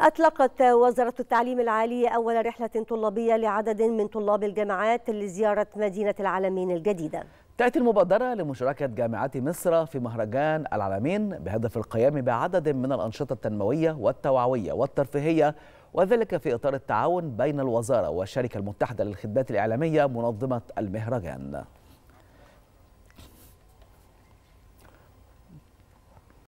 أطلقت وزارة التعليم العالي أول رحلة طلابية لعدد من طلاب الجامعات لزيارة مدينة العالمين الجديدة تأتي المبادرة لمشاركة جامعات مصر في مهرجان العالمين بهدف القيام بعدد من الأنشطة التنموية والتوعوية والترفيهية وذلك في إطار التعاون بين الوزارة والشركة المتحدة للخدمات الإعلامية منظمة المهرجان